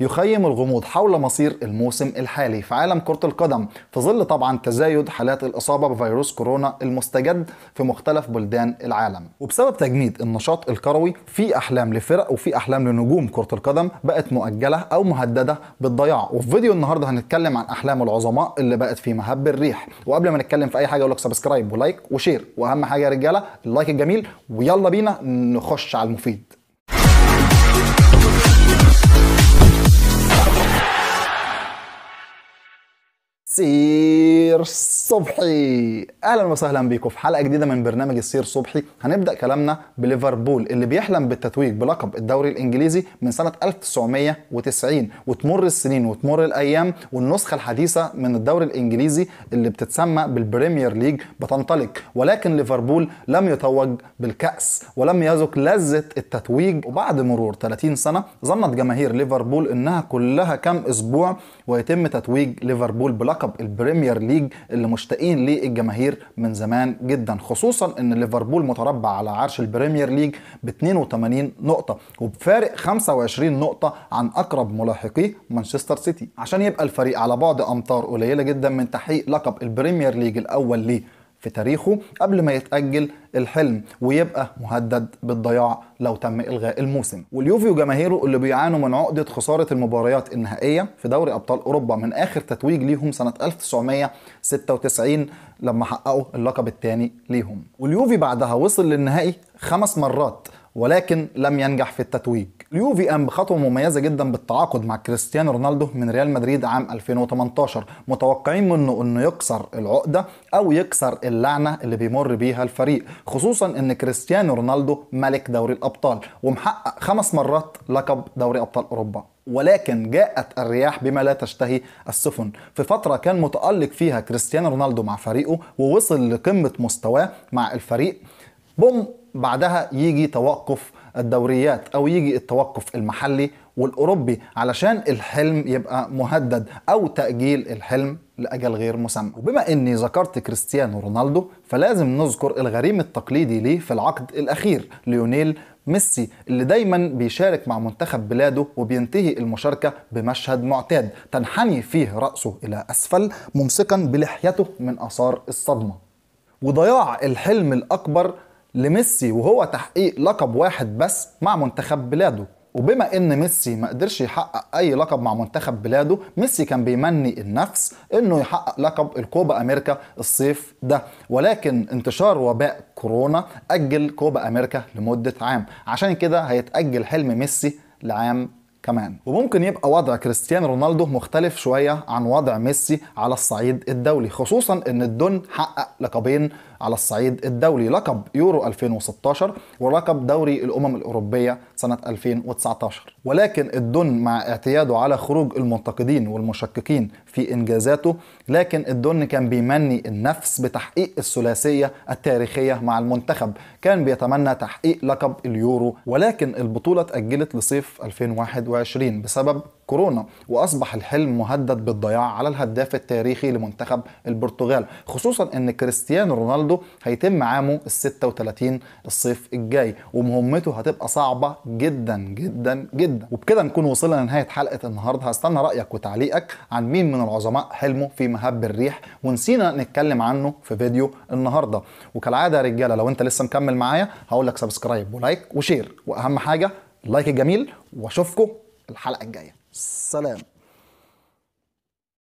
يخيم الغموض حول مصير الموسم الحالي في عالم كرة القدم في ظل طبعا تزايد حالات الإصابة بفيروس كورونا المستجد في مختلف بلدان العالم وبسبب تجميد النشاط الكروي في أحلام لفرق وفي أحلام لنجوم كرة القدم بقت مؤجلة أو مهددة بالضياع وفي فيديو النهاردة هنتكلم عن أحلام العظماء اللي بقت في مهب الريح وقبل ما نتكلم في أي حاجة أقول لك سبسكرايب ولايك وشير وأهم حاجة يا رجالة اللايك الجميل ويلا بينا نخش على المفيد سير صبحي اهلا وسهلا بيكم في حلقه جديده من برنامج السير صبحي هنبدا كلامنا بليفربول اللي بيحلم بالتتويج بلقب الدوري الانجليزي من سنه 1990 وتمر السنين وتمر الايام والنسخه الحديثه من الدوري الانجليزي اللي بتتسمى بالبريمير ليج بتنطلق ولكن ليفربول لم يتوج بالكاس ولم يذق لذه التتويج وبعد مرور 30 سنه ظنت جماهير ليفربول انها كلها كام اسبوع ويتم تتويج ليفربول بلقب لقب البريمير ليج اللي مشتاقين ليه الجماهير من زمان جدا خصوصا ان ليفربول متربع على عرش البريمير ليج ب 82 نقطه وبفارق 25 نقطه عن اقرب ملاحقيه مانشستر سيتي عشان يبقى الفريق على بعد امتار قليله جدا من تحقيق لقب البريمير ليج الاول ليه في تاريخه قبل ما يتأجل الحلم ويبقى مهدد بالضياع لو تم إلغاء الموسم واليوفي وجماهيره اللي بيعانوا من عقدة خسارة المباريات النهائية في دوري أبطال أوروبا من آخر تتويج ليهم سنة 1996 لما حققوا اللقب الثاني ليهم واليوفي بعدها وصل للنهائي خمس مرات ولكن لم ينجح في التتويج اليوفي قام بخطوه مميزه جدا بالتعاقد مع كريستيانو رونالدو من ريال مدريد عام 2018 متوقعين منه انه يكسر العقده او يكسر اللعنه اللي بيمر بيها الفريق خصوصا ان كريستيانو رونالدو ملك دوري الابطال ومحقق خمس مرات لقب دوري ابطال اوروبا ولكن جاءت الرياح بما لا تشتهي السفن في فترة كان متألق فيها كريستيانو رونالدو مع فريقه ووصل لقمة مستواه مع الفريق بوم بعدها يجي توقف الدوريات او يجي التوقف المحلي والاوروبي علشان الحلم يبقى مهدد او تاجيل الحلم لاجل غير مسمى وبما اني ذكرت كريستيانو رونالدو فلازم نذكر الغريم التقليدي ليه في العقد الاخير ليونيل ميسي اللي دايما بيشارك مع منتخب بلاده وبينتهي المشاركة بمشهد معتاد تنحني فيه رأسه إلى أسفل ممسكا بلحيته من آثار الصدمة وضياع الحلم الأكبر لميسي وهو تحقيق لقب واحد بس مع منتخب بلاده وبما ان ميسي ما قدرش يحقق اي لقب مع منتخب بلاده ميسي كان بيمني النفس انه يحقق لقب الكوبا امريكا الصيف ده ولكن انتشار وباء كورونا اجل كوبا امريكا لمده عام عشان كده هيتاجل حلم ميسي لعام كمان وممكن يبقى وضع كريستيانو رونالدو مختلف شويه عن وضع ميسي على الصعيد الدولي خصوصا ان الدون حقق لقبين على الصعيد الدولي لقب يورو 2016 ولقب دوري الأمم الأوروبية سنة 2019 ولكن الدن مع اعتياده على خروج المنتقدين والمشككين في إنجازاته لكن الدن كان بيمني النفس بتحقيق الثلاثية التاريخية مع المنتخب كان بيتمنى تحقيق لقب اليورو ولكن البطولة تأجلت لصيف 2021 بسبب كورونا واصبح الحلم مهدد بالضياع على الهداف التاريخي لمنتخب البرتغال خصوصا ان كريستيانو رونالدو برضه هيتم عامه ال 36 الصيف الجاي ومهمته هتبقى صعبه جدا جدا جدا وبكده نكون وصلنا لنهايه حلقه النهارده هستنى رايك وتعليقك عن مين من العظماء حلمه في مهب الريح ونسينا نتكلم عنه في فيديو النهارده وكالعاده يا رجاله لو انت لسه مكمل معايا هقول لك سبسكرايب ولايك وشير واهم حاجه اللايك الجميل واشوفكم الحلقه الجايه سلام